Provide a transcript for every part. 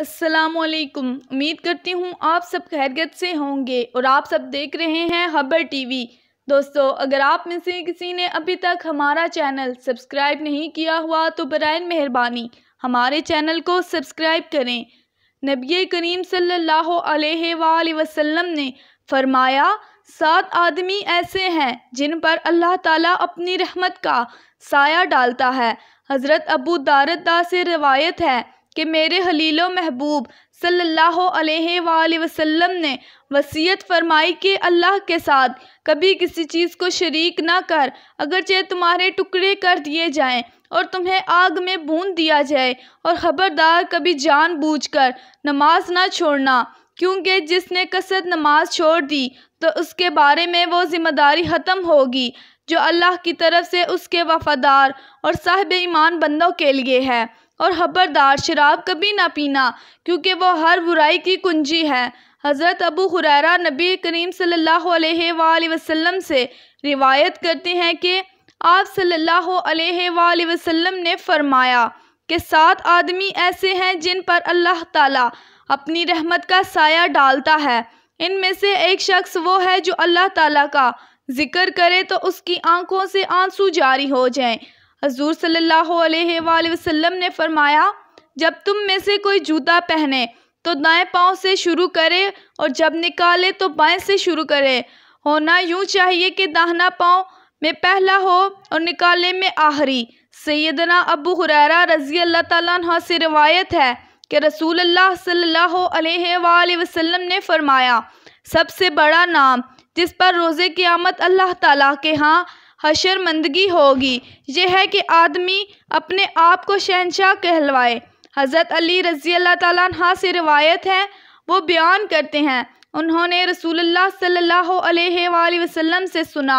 असलकुम उम्मीद करती हूँ आप सब खैरगत से होंगे और आप सब देख रहे हैं हबर टीवी दोस्तों अगर आप में से किसी ने अभी तक हमारा चैनल सब्सक्राइब नहीं किया हुआ तो बर मेहरबानी हमारे चैनल को सब्सक्राइब करें नबी करीम सल्लल्लाहु अलैहि वसल्लम ने फरमाया सात आदमी ऐसे हैं जिन पर अल्लाह ताला अपनी रहमत का साया डालता है हज़रत अबू दारदा से रवायत है कि मेरे हलीलो महबूब सल्लल्लाहु अलैहि वसल्लम ने वसीयत फरमाई कि अल्लाह के साथ कभी किसी चीज़ को शरीक ना कर अगरचे तुम्हारे टुकड़े कर दिए जाएं और तुम्हें आग में भून दिया जाए और ख़बरदार कभी जानबूझकर नमाज ना छोड़ना क्योंकि जिसने कसरत नमाज छोड़ दी तो उसके बारे में वो ज़िम्मेदारी ख़त्म होगी जो अल्लाह की तरफ से उसके वफ़ादार और साहब ईमान बंदों के लिए है और खबरदार शराब कभी ना पीना क्योंकि वह हर बुराई की कुंजी है हज़रत अबू हुरैरा नबी करीम सल्लल्लाहु अलैहि वसल्लम से रिवायत करते हैं कि आप सल्लल्लाहु अलैहि वसल्लम ने फरमाया कि सात आदमी ऐसे हैं जिन पर अल्लाह ताला अपनी रहमत का साया डालता है इनमें से एक शख्स वो है जो अल्लाह ताला का ज़िक्र करे तो उसकी आंखों से आंसू जारी हो जाएं हजूर सल्ला वसम ने फरमाया जब तुम में से कोई जूता पहने तो दाएं पाँव से शुरू करें और जब निकाले तो बाएं से शुरू करें होना यूं चाहिए कि दाहना पाँव में पहला हो और निकाले में आखिरी सैदना अबू हुरैरा रज़ी अल्लाह तह से रवायत है कि रसूल अल्लाह सल्लल्लाहु ने फरमाया सबसे बड़ा नाम जिस पर रोज़े आमद अल्लाह ताला के यहाँ हशरमंदगी होगी यह है कि आदमी अपने आप को शहनशाह कहलवाए हज़रत अली रज़ी अल्लाह से रवायत है वो बयान करते हैं उन्होंने रसूलुल्लाह सल्लल्लाहु अलैहि वसल्लम से सुना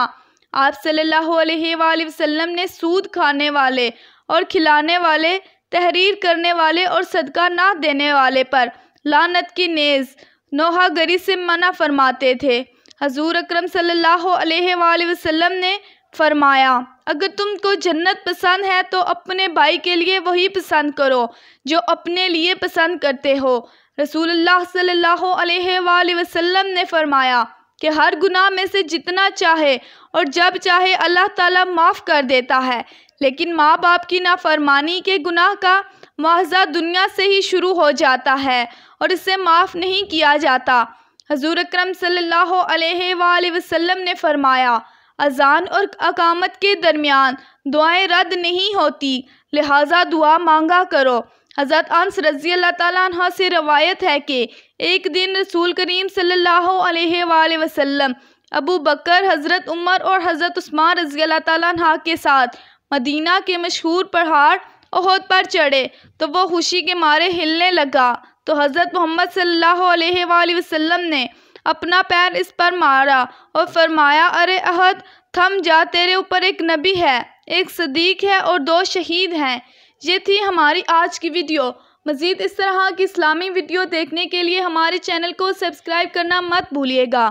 आप सल्लल्लाहु अलैहि वसल्लम ने सूद खाने वाले और खिलाने वाले तहरीर करने वाले और सदका ना देने वाले पर लानत की नेज़ नोहागरी से मना फरमाते थे हजूर अक्रम सल्लल्लाहु अलैहि वसल्लम ने फरमाया अगर तुमको जन्नत पसंद है तो अपने भाई के लिए वही पसंद करो जो अपने लिए पसंद करते हो रसूल सल्लल्लाहु अलैहि वसल्लम ने फरमाया कि हर गुनाह में से जितना चाहे और जब चाहे अल्लाह ताला माफ़ कर देता है लेकिन माँ बाप की नाफरमानी के गुनाह का मुआवजा दुनिया से ही शुरू हो जाता है और इसे माफ़ नहीं किया जाता हजूर अक्रम सल्ला वसलम ने फरमाया अजान और अकामत के दरमियान दुआएं रद्द नहीं होती लिहाजा दुआ मांगा करो हज़रत अंस रज़ी अल्लाह तह से रवायत है कि एक दिन रसूल करीम सल्लल्लाहु अलैहि वसल्लम अबू बकर हज़रत उमर और हज़रत उस्मान रज़ी अल्लाह के साथ मदीना के मशहूर पहाड़ अहद पर चढ़े तो वो खुशी के मारे हिलने लगा तो हज़रत मोहम्मद सल्लल्लाहु अलैहि वसल्लम ने अपना पैर इस पर मारा और फरमाया अरे अहद थम जा तेरे ऊपर एक नबी है एक सदीक है और दो शहीद हैं ये थी हमारी आज की वीडियो मज़ीद इस तरह की इस्लामी वीडियो देखने के लिए हमारे चैनल को सब्सक्राइब करना मत भूलिएगा